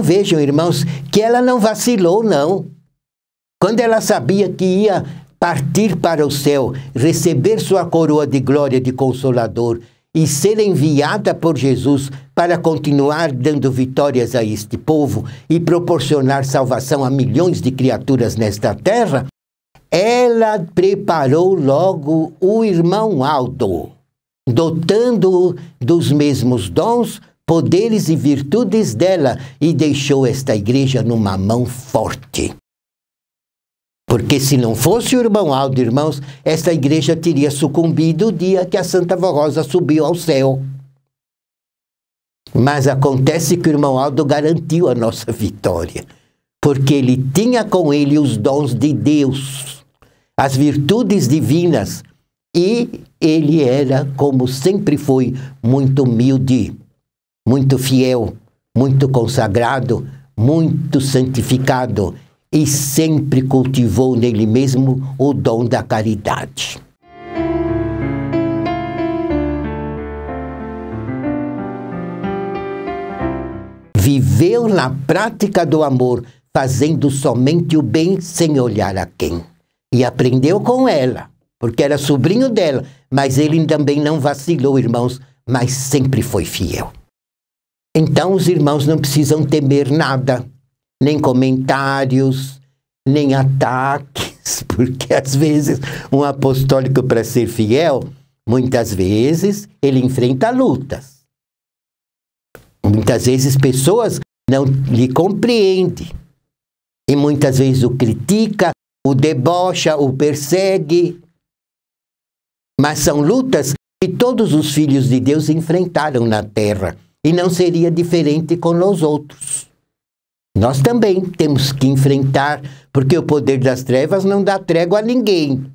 Então vejam, irmãos, que ela não vacilou, não. Quando ela sabia que ia partir para o céu, receber sua coroa de glória de consolador e ser enviada por Jesus para continuar dando vitórias a este povo e proporcionar salvação a milhões de criaturas nesta terra, ela preparou logo o irmão Aldo, dotando-o dos mesmos dons, poderes e virtudes dela e deixou esta igreja numa mão forte. Porque se não fosse o irmão Aldo, irmãos, esta igreja teria sucumbido o dia que a Santa Rosa subiu ao céu. Mas acontece que o irmão Aldo garantiu a nossa vitória, porque ele tinha com ele os dons de Deus, as virtudes divinas, e ele era, como sempre foi, muito humilde muito fiel, muito consagrado, muito santificado e sempre cultivou nele mesmo o dom da caridade. Viveu na prática do amor, fazendo somente o bem sem olhar a quem. E aprendeu com ela, porque era sobrinho dela, mas ele também não vacilou, irmãos, mas sempre foi fiel. Então os irmãos não precisam temer nada, nem comentários, nem ataques, porque às vezes um apostólico para ser fiel, muitas vezes ele enfrenta lutas. Muitas vezes pessoas não lhe compreendem. E muitas vezes o critica, o debocha, o persegue. Mas são lutas que todos os filhos de Deus enfrentaram na terra e não seria diferente com os outros. Nós também temos que enfrentar, porque o poder das trevas não dá trégua a ninguém.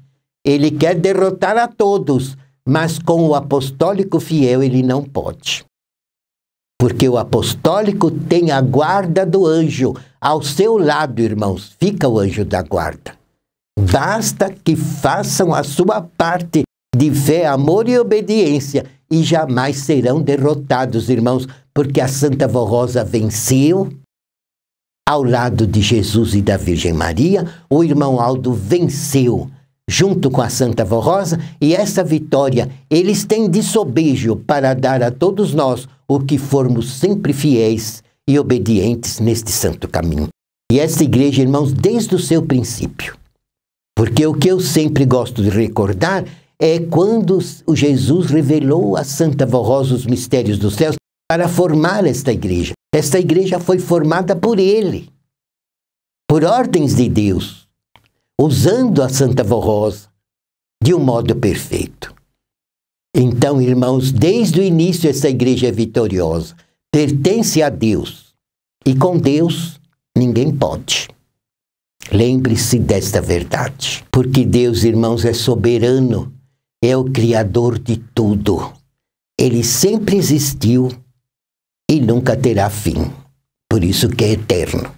Ele quer derrotar a todos, mas com o apostólico fiel ele não pode. Porque o apostólico tem a guarda do anjo ao seu lado, irmãos. Fica o anjo da guarda. Basta que façam a sua parte de fé, amor e obediência e jamais serão derrotados, irmãos, porque a Santa Vó Rosa venceu ao lado de Jesus e da Virgem Maria. O irmão Aldo venceu junto com a Santa Vó Rosa e essa vitória eles têm de sobejo para dar a todos nós o que formos sempre fiéis e obedientes neste santo caminho. E esta igreja, irmãos, desde o seu princípio. Porque o que eu sempre gosto de recordar é quando o Jesus revelou a Santa Vorosa os mistérios dos céus para formar esta igreja. Esta igreja foi formada por ele, por ordens de Deus, usando a Santa Vorosa de um modo perfeito. Então, irmãos, desde o início essa igreja é vitoriosa, pertence a Deus e com Deus ninguém pode. Lembre-se desta verdade, porque Deus, irmãos, é soberano é o Criador de tudo. Ele sempre existiu e nunca terá fim. Por isso que é eterno.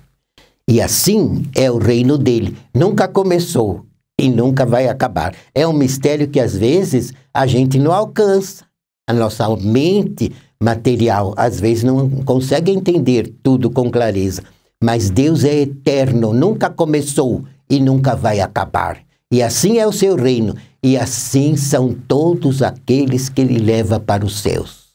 E assim é o reino dele. Nunca começou e nunca vai acabar. É um mistério que às vezes a gente não alcança. A nossa mente material às vezes não consegue entender tudo com clareza. Mas Deus é eterno, nunca começou e nunca vai acabar. E assim é o seu reino e assim são todos aqueles que ele leva para os céus.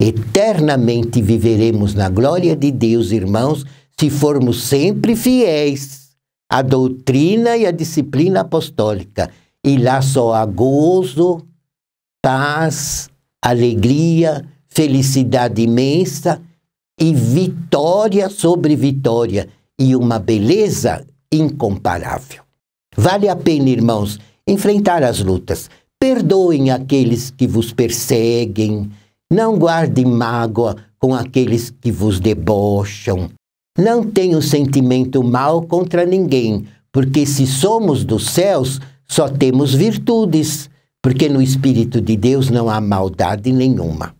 Eternamente viveremos na glória de Deus, irmãos, se formos sempre fiéis à doutrina e à disciplina apostólica. E lá só há gozo, paz, alegria, felicidade imensa e vitória sobre vitória e uma beleza incomparável. Vale a pena, irmãos, enfrentar as lutas. Perdoem aqueles que vos perseguem, não guardem mágoa com aqueles que vos debocham. Não tenham sentimento mal contra ninguém, porque se somos dos céus, só temos virtudes, porque no Espírito de Deus não há maldade nenhuma.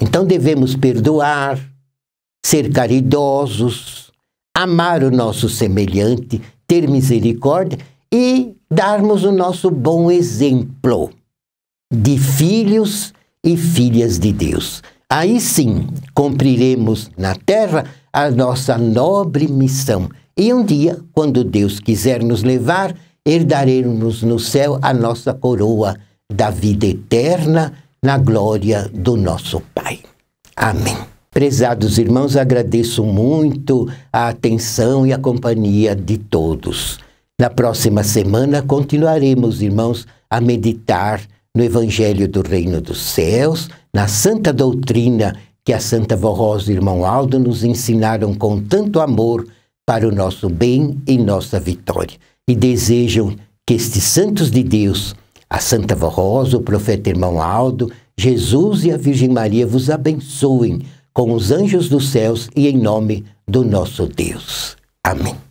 Então devemos perdoar, ser caridosos, amar o nosso semelhante, ter misericórdia e darmos o nosso bom exemplo de filhos e filhas de Deus. Aí sim cumpriremos na terra a nossa nobre missão. E um dia, quando Deus quiser nos levar, herdaremos no céu a nossa coroa da vida eterna na glória do nosso Pai. Amém. Prezados irmãos, agradeço muito a atenção e a companhia de todos. Na próxima semana continuaremos, irmãos, a meditar no Evangelho do Reino dos Céus, na santa doutrina que a Santa Vorosa Rosa e o irmão Aldo nos ensinaram com tanto amor para o nosso bem e nossa vitória. E desejam que estes santos de Deus, a Santa Vorosa, Rosa, o profeta irmão Aldo, Jesus e a Virgem Maria vos abençoem com os anjos dos céus e em nome do nosso Deus. Amém.